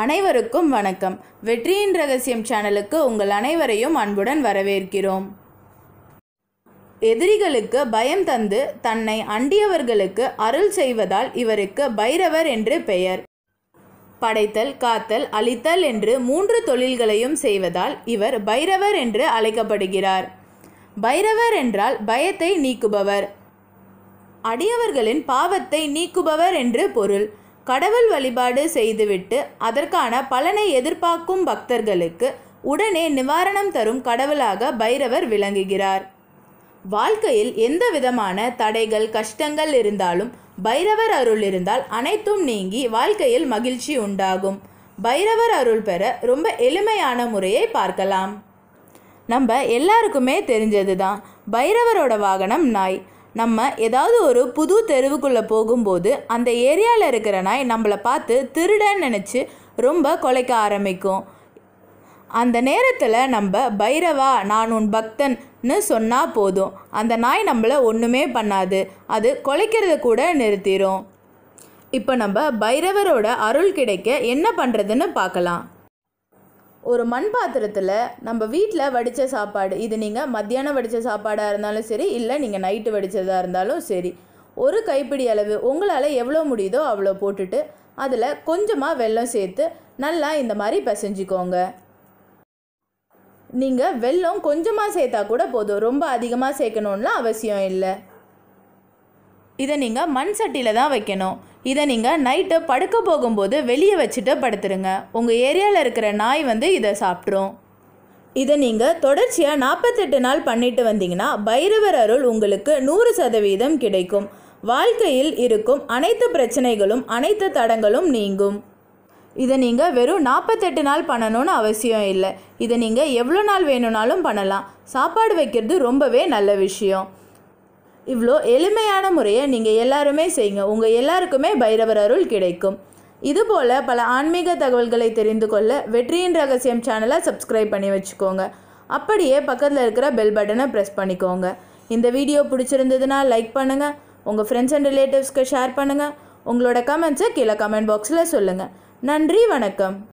அனைவருக்கும் வணக்கம் வெற்றியின் ரகசியம் சேனலுக்கு உங்கள் அனைவரையும் அன்புடன் வரவேற்கிறோம் எதிரிகளுக்கு பயம் தந்து தன்னை அண்டியவர்களுக்கு அருள் செய்வதால் இவருக்கு பைரவர் என்று பெயர் படைத்தல் காத்தல் அழித்தல் என்று மூன்று தொழில்களையும் செய்வதால் இவர் பைரவர் என்று அழைக்கப்படுகிறார் பைரவர் என்றால் பயத்தை நீக்குபவர் அடியவர்களின் பாவத்தை நீக்குபவர் என்று பொருள் கடவுள் வழிபாடு செய்துவிட்டு அதற்கான பலனை எதிர்பார்க்கும் பக்தர்களுக்கு உடனே நிவாரணம் தரும் கடவுளாக பைரவர் விளங்குகிறார் வாழ்க்கையில் எந்த விதமான தடைகள் கஷ்டங்கள் இருந்தாலும் பைரவர் அருள் இருந்தால் அனைத்தும் நீங்கி வாழ்க்கையில் மகிழ்ச்சி உண்டாகும் பைரவர் அருள் பெற ரொம்ப எளிமையான முறையை பார்க்கலாம் நம்ம எல்லாருக்குமே தெரிஞ்சது தான் பைரவரோட வாகனம் நாய் நம்ம ஏதாவது ஒரு புது தெருவுக்குள்ளே போகும்போது அந்த ஏரியாவில் இருக்கிற நாய் நம்மளை பார்த்து திருடன்னு நினச்சி ரொம்ப கொலைக்க ஆரம்பிக்கும் அந்த நேரத்தில் நம்ம பைரவா நான் உன் பக்தன்னு சொன்னால் போதும் அந்த நாய் நம்மளை ஒன்றுமே பண்ணாது அது கொலைக்கிறத கூட நிறுத்திடும் இப்போ நம்ம பைரவரோட அருள் கிடைக்க என்ன பண்ணுறதுன்னு பார்க்கலாம் ஒரு மண் பாத்திரத்தில் நம்ம வீட்டில் வடித்த சாப்பாடு இது நீங்கள் மத்தியானம் வடித்த சாப்பாடாக இருந்தாலும் சரி இல்லை நீங்கள் நைட்டு வடித்ததாக இருந்தாலும் சரி ஒரு கைப்பிடி அளவு உங்களால் எவ்வளோ முடியுதோ அவ்வளோ போட்டுட்டு அதில் கொஞ்சமாக வெல்லம் சேர்த்து நல்லா இந்த மாதிரி பிசைஞ்சிக்கோங்க நீங்கள் வெல்லம் கொஞ்சமாக சேர்த்தா கூட போதும் ரொம்ப அதிகமாக சேர்க்கணுன்னா அவசியம் இல்லை இதை நீங்கள் மண் சட்டியில் தான் வைக்கணும் இதை நீங்கள் நைட்டு படுக்க போகும்போது வெளியே வச்சுட்டு படுத்துருங்க உங்கள் ஏரியாவில் இருக்கிற நாய் வந்து இதை சாப்பிட்ரும் இதை நீங்கள் தொடர்ச்சியாக நாற்பத்தெட்டு நாள் பண்ணிட்டு வந்தீங்கன்னா பைரவர் அருள் உங்களுக்கு நூறு சதவீதம் கிடைக்கும் வாழ்க்கையில் இருக்கும் அனைத்து பிரச்சனைகளும் அனைத்து தடங்களும் நீங்கும் இதை நீங்கள் வெறும் நாற்பத்தெட்டு நாள் பண்ணணும்னு அவசியம் இல்லை இதை நீங்கள் எவ்வளோ நாள் வேணும்னாலும் பண்ணலாம் சாப்பாடு வைக்கிறது ரொம்பவே நல்ல விஷயம் இவ்வளோ எளிமையான முறையை நீங்கள் எல்லாருமே செய்யுங்க உங்கள் எல்லாருக்குமே பைரவர் அருள் கிடைக்கும் இதுபோல் பல ஆன்மீக தகவல்களை தெரிந்து கொள்ள வெற்றியின் ரகசியம் சேனலை சப்ஸ்கிரைப் பண்ணி வச்சுக்கோங்க அப்படியே பக்கத்தில் இருக்கிற பெல் பட்டனை ப்ரெஸ் பண்ணிக்கோங்க இந்த வீடியோ பிடிச்சிருந்ததுன்னா லைக் பண்ணுங்கள் உங்கள் ஃப்ரெண்ட்ஸ் அண்ட் ரிலேட்டிவ்ஸ்க்கு ஷேர் பண்ணுங்கள் உங்களோட கமெண்ட்ஸை கீழே கமெண்ட் பாக்ஸில் சொல்லுங்கள் நன்றி வணக்கம்